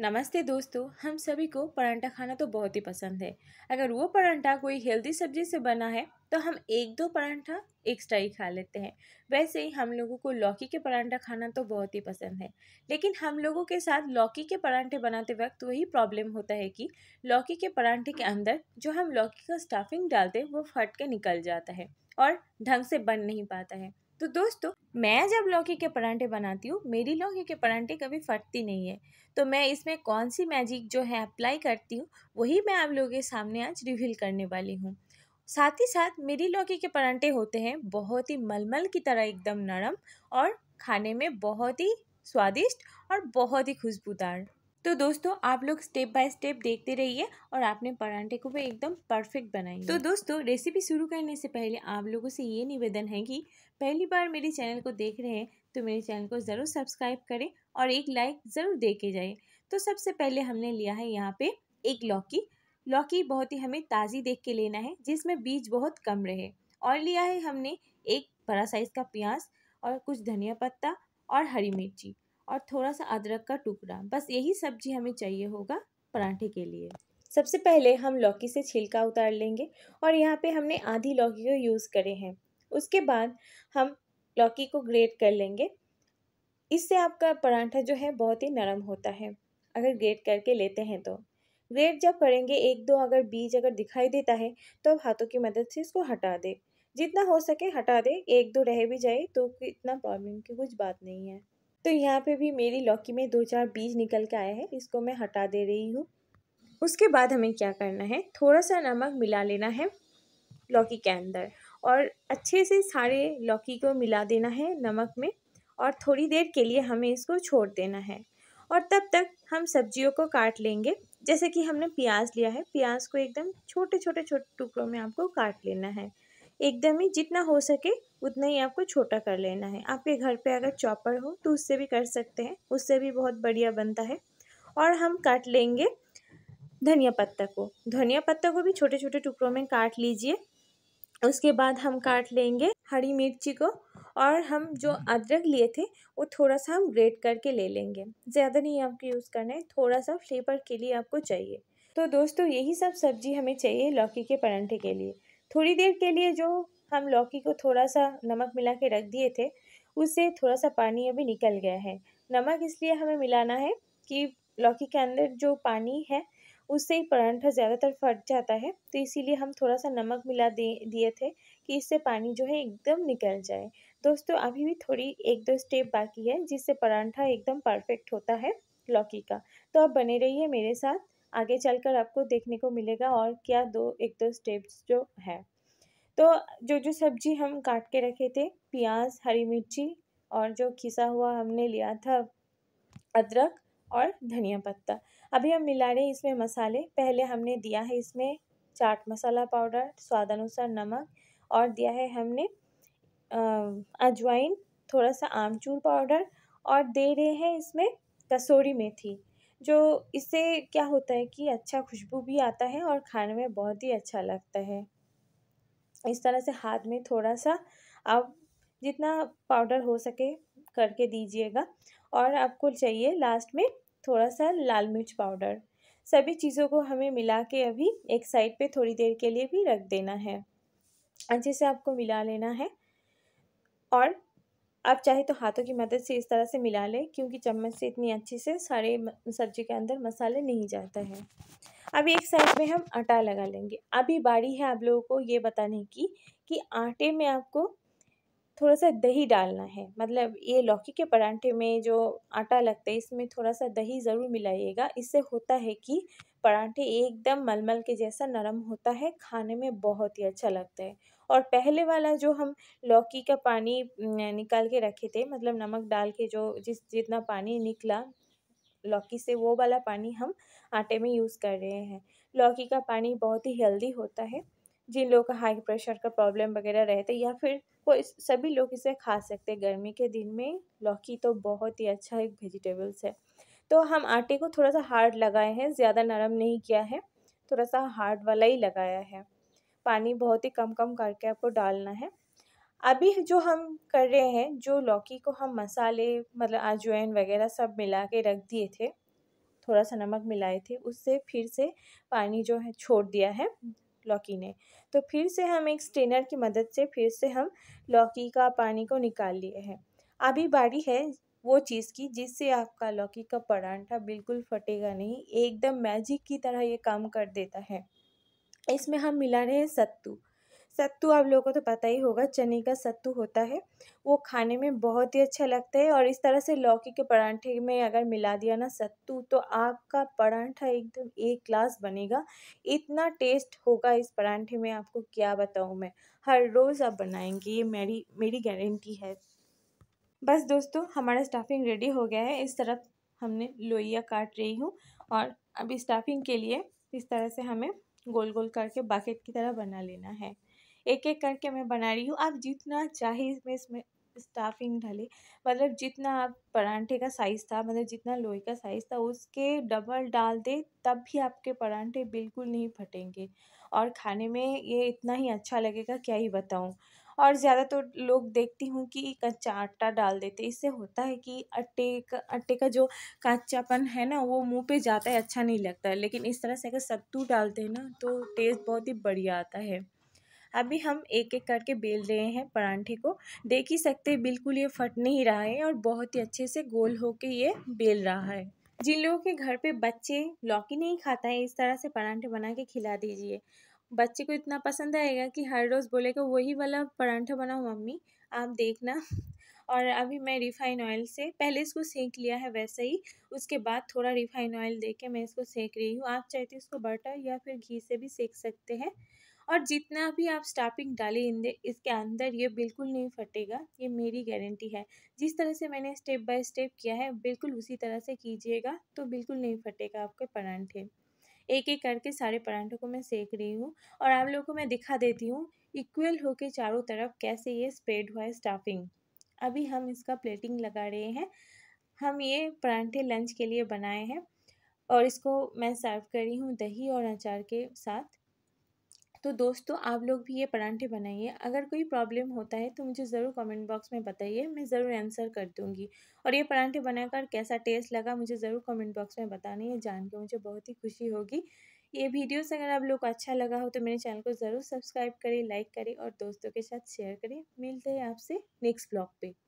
नमस्ते दोस्तों हम सभी को परांठा खाना तो बहुत ही पसंद है अगर वो परांठा कोई हेल्दी सब्जी से बना है तो हम एक दो परांठा एक्स्ट्रा ही खा लेते हैं वैसे ही हम लोगों को लौकी के परांठा खाना तो बहुत ही पसंद है लेकिन हम लोगों के साथ लौकी के परांठे बनाते वक्त वही प्रॉब्लम होता है कि लौकी के परांठे के अंदर जो हम लौकी का स्टफिंग डालते हैं वो फट के निकल जाता है और ढंग से बन नहीं पाता है तो दोस्तों मैं जब लौकी के परांठे बनाती हूँ मेरी लौकी के परांठे कभी फटती नहीं है तो मैं इसमें कौन सी मैजिक जो है अप्लाई करती हूँ वही मैं आप लोगों के सामने आज रिवील करने वाली हूँ साथ ही साथ मेरी लौकी के परांठे होते हैं बहुत ही मलमल की तरह एकदम नरम और खाने में बहुत ही स्वादिष्ट और बहुत ही खुशबूदार तो दोस्तों आप लोग स्टेप बाय स्टेप देखते रहिए और आपने परांठे को भी एकदम परफेक्ट बनाई तो दोस्तों रेसिपी शुरू करने से पहले आप लोगों से ये निवेदन है कि पहली बार मेरे चैनल को देख रहे हैं तो मेरे चैनल को ज़रूर सब्सक्राइब करें और एक लाइक ज़रूर दे के जाए तो सबसे पहले हमने लिया है यहाँ पे एक लौकी लौकी बहुत ही हमें ताज़ी देख के लेना है जिसमें बीज बहुत कम रहे और लिया है हमने एक बड़ा साइज़ का प्याज और कुछ धनिया पत्ता और हरी मिर्ची और थोड़ा सा अदरक का टुकड़ा बस यही सब्जी हमें चाहिए होगा पराठे के लिए सबसे पहले हम लौकी से छिलका उतार लेंगे और यहाँ पे हमने आधी लौकी को यूज़ करे हैं उसके बाद हम लौकी को ग्रेट कर लेंगे इससे आपका पराठा जो है बहुत ही नरम होता है अगर ग्रेट करके लेते हैं तो ग्रेट जब करेंगे एक दो अगर बीज अगर दिखाई देता है तो आप हाथों की मदद से इसको हटा दे जितना हो सके हटा दे एक दो रह भी जाए तो इतना प्रॉब्लम की कुछ बात नहीं है तो यहाँ पे भी मेरी लौकी में दो चार बीज निकल के आए हैं इसको मैं हटा दे रही हूँ उसके बाद हमें क्या करना है थोड़ा सा नमक मिला लेना है लौकी के अंदर और अच्छे से सारे लौकी को मिला देना है नमक में और थोड़ी देर के लिए हमें इसको छोड़ देना है और तब तक हम सब्जियों को काट लेंगे जैसे कि हमने प्याज लिया है प्याज को एकदम छोटे छोटे छोटे टुकड़ों में आपको काट लेना है एकदम ही जितना हो सके उतना ही आपको छोटा कर लेना है आपके घर पे अगर चॉपर हो तो उससे भी कर सकते हैं उससे भी बहुत बढ़िया बनता है और हम काट लेंगे धनिया पत्ता को धनिया पत्ता को भी छोटे छोटे टुकड़ों में काट लीजिए उसके बाद हम काट लेंगे हरी मिर्ची को और हम जो अदरक लिए थे वो थोड़ा सा हम ग्रेट करके ले लेंगे ज़्यादा नहीं आपको यूज़ करना है थोड़ा सा फ्लेवर के लिए आपको चाहिए तो दोस्तों यही सब सब्जी हमें चाहिए लौकी के परांठे के लिए थोड़ी देर के लिए जो हम लौकी को थोड़ा सा नमक मिला के रख दिए थे उससे थोड़ा सा पानी अभी निकल गया है नमक इसलिए हमें मिलाना है कि लौकी के अंदर जो पानी है उससे ही परांठा ज़्यादातर फट जाता है तो इसीलिए हम थोड़ा सा नमक मिला दे दिए थे कि इससे पानी जो है एकदम निकल जाए दोस्तों अभी भी थोड़ी एक दो स्टेप बाकी है जिससे परांठा एकदम परफेक्ट होता है लौकी का तो आप बने रहिए मेरे साथ आगे चलकर आपको देखने को मिलेगा और क्या दो एक दो स्टेप्स जो है तो जो जो सब्जी हम काट के रखे थे प्याज हरी मिर्ची और जो खिसा हुआ हमने लिया था अदरक और धनिया पत्ता अभी हम मिला रहे हैं इसमें मसाले पहले हमने दिया है इसमें चाट मसाला पाउडर स्वाद अनुसार नमक और दिया है हमने अजवाइन थोड़ा सा आमचूर पाउडर और दे रहे हैं इसमें कसोरी मेथी जो इससे क्या होता है कि अच्छा खुशबू भी आता है और खाने में बहुत ही अच्छा लगता है इस तरह से हाथ में थोड़ा सा आप जितना पाउडर हो सके करके दीजिएगा और आपको चाहिए लास्ट में थोड़ा सा लाल मिर्च पाउडर सभी चीज़ों को हमें मिला के अभी एक साइड पे थोड़ी देर के लिए भी रख देना है अच्छे से आपको मिला लेना है और आप चाहे तो हाथों की मदद से इस तरह से मिला लें क्योंकि चम्मच से इतनी अच्छे से सारे सब्जी के अंदर मसाले नहीं जाता है अब एक साइड पे हम आटा लगा लेंगे अभी बारी है आप लोगों को ये बताने की कि आटे में आपको थोड़ा सा दही डालना है मतलब ये लौकी के परांठे में जो आटा लगता है इसमें थोड़ा सा दही ज़रूर मिलाइएगा इससे होता है कि परांठे एकदम मलमल के जैसा नरम होता है खाने में बहुत ही अच्छा लगता है और पहले वाला जो हम लौकी का पानी निकाल के रखे थे मतलब नमक डाल के जो जिस जितना पानी निकला लौकी से वो वाला पानी हम आटे में यूज़ कर रहे हैं लौकी का पानी बहुत ही हेल्दी होता है जिन लोगों का हाई प्रेशर का प्रॉब्लम वगैरह रहते या फिर कोई सभी लोग इसे खा सकते हैं गर्मी के दिन में लौकी तो बहुत ही अच्छा एक वेजिटेबल्स है तो हम आटे को थोड़ा सा हार्ड लगाए हैं ज़्यादा नरम नहीं किया है थोड़ा सा हार्ड वाला ही लगाया है पानी बहुत ही कम कम करके आपको डालना है अभी जो हम कर रहे हैं जो लौकी को हम मसाले मतलब अजवाइन वगैरह सब मिला के रख दिए थे थोड़ा सा नमक मिलाए थे उससे फिर से पानी जो है छोड़ दिया है लौकी ने तो फिर से हम एक स्ट्रेनर की मदद से फिर से हम लौकी का पानी को निकाल लिए हैं अभी बारी है वो चीज़ की जिससे आपका लौकी का परांठा बिल्कुल फटेगा नहीं एकदम मैजिक की तरह ये काम कर देता है इसमें हम मिला रहे हैं सत्तू सत्तू आप लोगों को तो पता ही होगा चने का सत्तू होता है वो खाने में बहुत ही अच्छा लगता है और इस तरह से लौकी के परांठे में अगर मिला दिया ना सत्तू तो आपका परांठा एकदम एक ग्लास बनेगा इतना टेस्ट होगा इस परांठे में आपको क्या बताऊँ मैं हर रोज़ आप बनाएंगे ये मेरी मेरी गारंटी है बस दोस्तों हमारा स्टाफिंग रेडी हो गया है इस तरफ हमने लोइया काट रही हूँ और अब स्टाफिंग के लिए इस तरह से हमें गोल गोल करके बाकेट की तरह बना लेना है एक एक करके मैं बना रही हूँ आप जितना चाहे इसमें इसमें स्टाफिंग डाले मतलब जितना आप परांठे का साइज़ था मतलब जितना लोहे का साइज़ था उसके डबल डाल दे तब भी आपके परांठे बिल्कुल नहीं फटेंगे और खाने में ये इतना ही अच्छा लगेगा क्या ही बताऊँ और ज़्यादा तो लोग देखती हूँ कि कच्चा आटा डाल देते इससे होता है कि अट्टे का अट्टे का जो कच्चापन है ना वो मुंह पे जाता है अच्छा नहीं लगता है लेकिन इस तरह से अगर सत्तू डालते हैं ना तो टेस्ट बहुत ही बढ़िया आता है अभी हम एक एक करके बेल रहे हैं परांठे को देख ही सकते हैं बिल्कुल ये फट नहीं रहा है और बहुत ही अच्छे से गोल होके ये बेल रहा है जिन लोगों के घर पे बच्चे लौकी नहीं खाता है इस तरह से परांठे बना के खिला दीजिए बच्चे को इतना पसंद आएगा कि हर रोज़ बोलेगा वही वाला परांठा बनाओ मम्मी आप देखना और अभी मैं रिफाइन ऑयल से पहले इसको सेंक लिया है वैसे ही उसके बाद थोड़ा रिफाइन ऑयल दे के मैं इसको सेंक रही हूँ आप चाहे तो इसको बटर या फिर घी से भी सेक सकते हैं और जितना भी आप स्टाफिंग डालें इन इसके अंदर ये बिल्कुल नहीं फटेगा ये मेरी गारंटी है जिस तरह से मैंने स्टेप बाय स्टेप किया है बिल्कुल उसी तरह से कीजिएगा तो बिल्कुल नहीं फटेगा आपके परांठे एक एक करके सारे परांठों को मैं सेक रही हूँ और आप लोगों को मैं दिखा देती हूँ इक्वल होके चारों तरफ कैसे ये स्प्रेड हुआ है स्टाफिंग अभी हम इसका प्लेटिंग लगा रहे हैं हम ये परांठे लंच के लिए बनाए हैं और इसको मैं सर्व कर रही हूँ दही और अचार के साथ तो दोस्तों आप लोग भी ये परांठे बनाइए अगर कोई प्रॉब्लम होता है तो मुझे ज़रूर कमेंट बॉक्स में बताइए मैं ज़रूर आंसर कर दूँगी और ये परांठे बनाकर कैसा टेस्ट लगा मुझे ज़रूर कमेंट बॉक्स में बताना ये जान के मुझे बहुत ही खुशी होगी ये वीडियोस अगर आप लोग को अच्छा लगा हो तो मेरे चैनल को ज़रूर सब्सक्राइब करें लाइक करें और दोस्तों के साथ शेयर करें मिलते हैं आपसे नेक्स्ट ब्लॉग पर